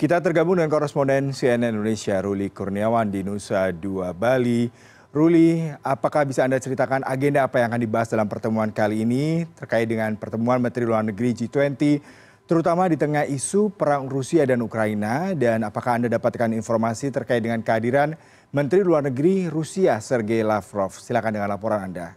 Kita tergabung dengan koresponden CNN Indonesia Ruli Kurniawan di Nusa Dua Bali. Ruli, apakah bisa Anda ceritakan agenda apa yang akan dibahas dalam pertemuan kali ini terkait dengan pertemuan Menteri Luar Negeri G20 terutama di tengah isu perang Rusia dan Ukraina dan apakah Anda dapatkan informasi terkait dengan kehadiran Menteri Luar Negeri Rusia Sergei Lavrov? Silakan dengan laporan Anda.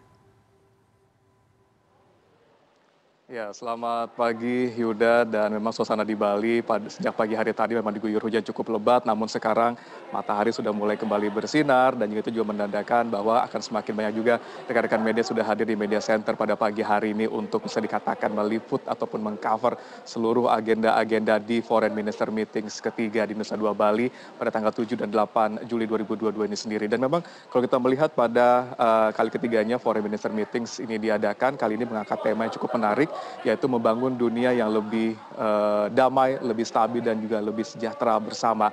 Ya, selamat pagi Yuda dan memang suasana di Bali pada, sejak pagi hari tadi memang diguyur hujan cukup lebat namun sekarang matahari sudah mulai kembali bersinar dan juga itu juga menandakan bahwa akan semakin banyak juga rekan-rekan media sudah hadir di media center pada pagi hari ini untuk bisa dikatakan meliput ataupun mengcover seluruh agenda-agenda di Foreign Minister Meetings ketiga di Nusa Dua Bali pada tanggal 7 dan 8 Juli 2022 ini sendiri dan memang kalau kita melihat pada uh, kali ketiganya Foreign Minister Meetings ini diadakan kali ini mengangkat tema yang cukup menarik yaitu membangun dunia yang lebih eh, damai lebih stabil dan juga lebih sejahtera bersama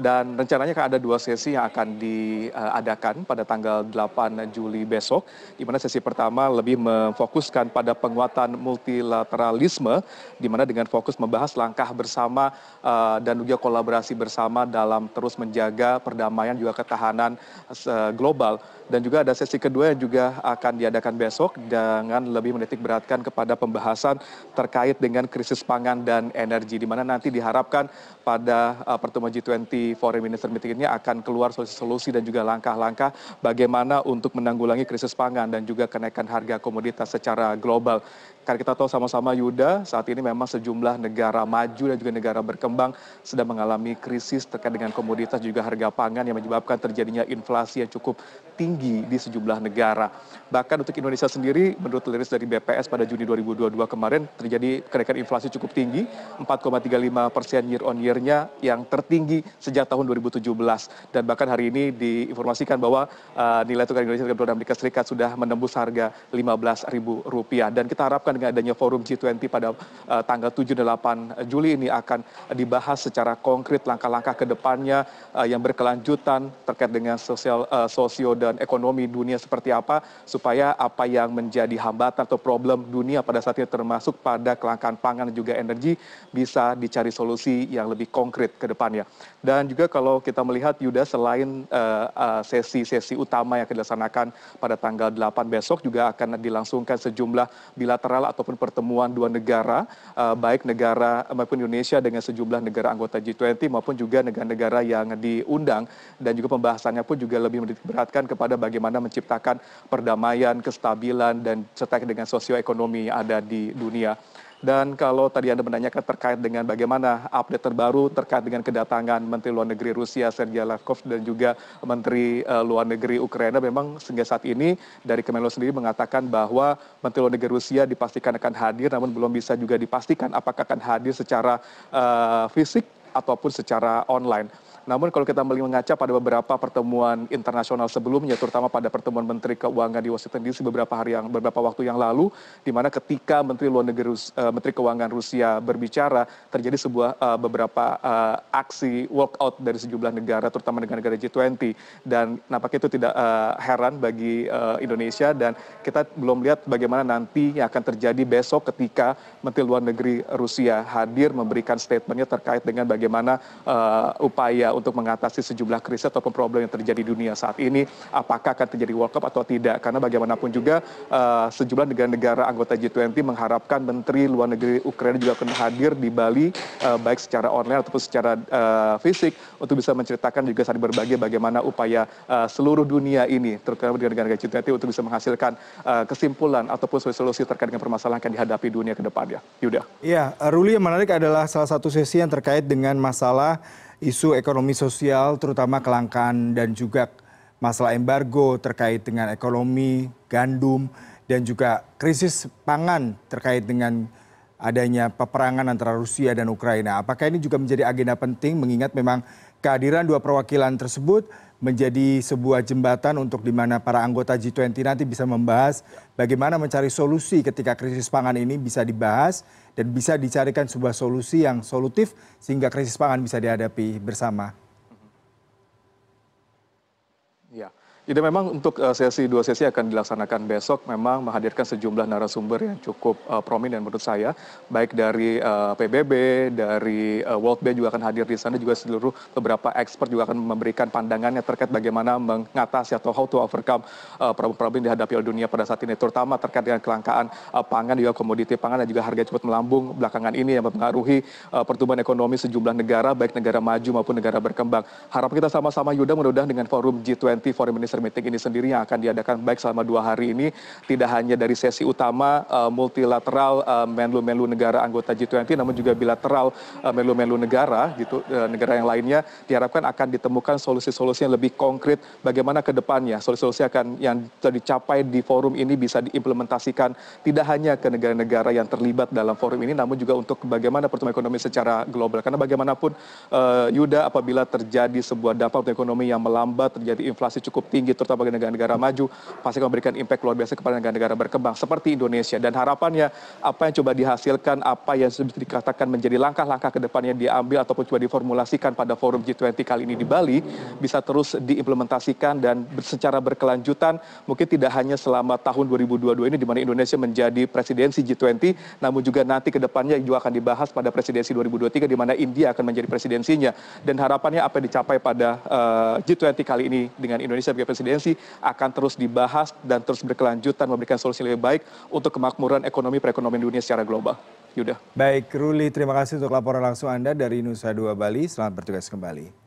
dan rencananya akan ada dua sesi yang akan diadakan pada tanggal 8 Juli besok di mana sesi pertama lebih memfokuskan pada penguatan multilateralisme di mana dengan fokus membahas langkah bersama eh, dan juga kolaborasi bersama dalam terus menjaga perdamaian juga ketahanan eh, global dan juga ada sesi kedua yang juga akan diadakan besok dengan lebih menitik beratkan kepada pembahasan terkait dengan krisis pangan dan energi di mana nanti diharapkan pada eh, pertemuan G20 di foreign minister meeting ini akan keluar solusi solusi dan juga langkah langkah bagaimana untuk menanggulangi krisis pangan dan juga kenaikan harga komoditas secara global karena kita tahu sama sama yuda saat ini memang sejumlah negara maju dan juga negara berkembang sedang mengalami krisis terkait dengan komoditas juga harga pangan yang menyebabkan terjadinya inflasi yang cukup tinggi di sejumlah negara. Bahkan untuk Indonesia sendiri menurut liris dari BPS pada Juni 2022 kemarin terjadi kenaikan inflasi cukup tinggi 4,35 persen year on year-nya yang tertinggi sejak tahun 2017 dan bahkan hari ini diinformasikan bahwa uh, nilai tukar Indonesia dengan Amerika Serikat sudah menembus harga 15.000 rupiah dan kita harapkan diharapkan dengan adanya forum g 20 puluh pada eh, tanggal tujuh dan delapan juli ini akan dibahas secara konkret langkah langkah ke depannya eh, yang berkelanjutan terkait dengan sosial, eh, sosio dan ekonomi dunia seperti apa supaya apa yang menjadi hambatan atau problem dunia pada saat ini termasuk pada kelangkaan pangan dan juga energi bisa dicari solusi yang lebih konkret ke depannya. Dan juga kalau kita melihat Yuda selain sesi-sesi utama yang dilaksanakan pada tanggal 8 besok juga akan dilangsungkan sejumlah bilateral bilateral ataupun pertemuan dua negara eh, baik negara eh, maupun Indonesia dengan sejumlah negara anggota G20 maupun juga negara-negara yang diundang dan juga pembahasannya pun juga lebih beratkan kepada bagaimana menciptakan perdamaian, kestabilan dan serta dengan sosioekonomi yang ada di dunia. Dan kalau tadi Anda menanyakan terkait dengan bagaimana update terbaru terkait dengan kedatangan Menteri Luar Negeri Rusia Sergei Lavrov dan juga Menteri eh, Luar Negeri Ukraina memang sehingga saat ini dari Kemenlu sendiri mengatakan bahwa Menteri Luar Negeri Rusia dipastikan akan hadir namun belum bisa juga dipastikan apakah akan hadir secara uh, fisik ataupun secara online namun kalau kita mengaca pada beberapa pertemuan internasional sebelumnya terutama pada pertemuan menteri keuangan di washington dc beberapa hari yang beberapa waktu yang lalu di mana ketika menteri luar negeri eh, menteri keuangan rusia berbicara terjadi sebuah eh, beberapa eh, aksi walkout dari sejumlah negara terutama negara negara g 20 dan nampaknya itu tidak heran bagi Indonesia dan kita belum lihat bagaimana nanti yang akan terjadi besok ketika Menteri Luar Negeri Rusia hadir memberikan statementnya terkait dengan bagaimana upaya untuk mengatasi sejumlah krisis ataupun problem yang terjadi di dunia saat ini apakah akan terjadi world cup atau tidak karena bagaimanapun juga eh, sejumlah negara negara anggota g 20 mengharapkan menteri luar negeri ukraina juga akan hadir di bali eh, baik secara online ataupun secara eh, fisik untuk bisa menceritakan juga saling berbagi bagaimana upaya seluruh dunia ini terutama dengan negara-negara g 20 untuk bisa menghasilkan kesimpulan ataupun solusi terkait dengan permasalahan yang dihadapi dunia ke depannya Yuda. Iya, Ruli yang menarik adalah salah satu sesi yang terkait dengan masalah isu ekonomi sosial terutama kelangkaan dan juga masalah embargo terkait dengan ekonomi, gandum dan juga krisis pangan terkait dengan adanya peperangan antara Rusia dan Ukraina. Apakah ini juga menjadi agenda penting mengingat memang kehadiran dua perwakilan tersebut menjadi sebuah jembatan untuk di mana para anggota G20 nanti bisa membahas bagaimana mencari solusi ketika krisis pangan ini bisa dibahas dan bisa dicarikan sebuah solusi yang solutif sehingga krisis pangan bisa dihadapi bersama. ini memang untuk eh, sesi dua sesi akan dilaksanakan besok memang menghadirkan sejumlah narasumber yang cukup eh, prominent menurut saya baik dari eh, PBB dari World Bank juga akan hadir di sana juga seluruh beberapa expert juga akan memberikan pandangannya terkait bagaimana mengatasi atau how to overcome problem-problem dihadapi oleh dunia pada saat ini terutama terkait dengan kelangkaan pangan juga komoditi pangan dan juga harga cepat melambung belakangan ini yang mempengaruhi pertumbuhan ekonomi sejumlah negara baik negara maju maupun negara berkembang. Harap kita sama-sama Yuda mudah-mudahan dengan forum G20 forum ini investor meeting ini sendiri yang akan diadakan baik selama dua hari ini tidak hanya dari sesi utama eh, multilateral eh, menlu menlu negara anggota g 20 namun juga bilateral eh, menlu menlu negara gitu negara yang lainnya diharapkan akan ditemukan solusi solusi yang lebih konkret bagaimana ke depannya solusi solusi akan yang dicapai di forum ini bisa diimplementasikan tidak hanya ke negara-negara yang terlibat dalam forum ini namun juga untuk bagaimana pertumbuhan ekonomi secara global karena bagaimanapun Yuda apabila terjadi sebuah dampak ekonomi yang melambat terjadi inflasi cukup tinggi tinggi terutama negara-negara maju pasti akan memberikan impact luar biasa kepada negara-negara berkembang seperti Indonesia dan harapannya apa yang coba dihasilkan apa yang sudah dikatakan menjadi langkah-langkah ke depannya diambil ataupun coba diformulasikan pada forum G20 kali ini di Bali bisa terus diimplementasikan dan secara berkelanjutan mungkin tidak hanya selama tahun 2022 ini di mana Indonesia menjadi presidensi G20 namun juga nanti ke depannya juga akan dibahas pada presidensi 2023 di mana India akan menjadi presidensinya dan harapannya apa yang dicapai pada uh, eh, G20 kali ini dengan Indonesia sebagai presidensi akan terus dibahas dan terus berkelanjutan memberikan solusi lebih baik untuk kemakmuran ekonomi perekonomian dunia secara global. Yuda. Baik, Ruli, terima kasih untuk laporan langsung Anda dari Nusa Dua Bali. Selamat bertugas kembali.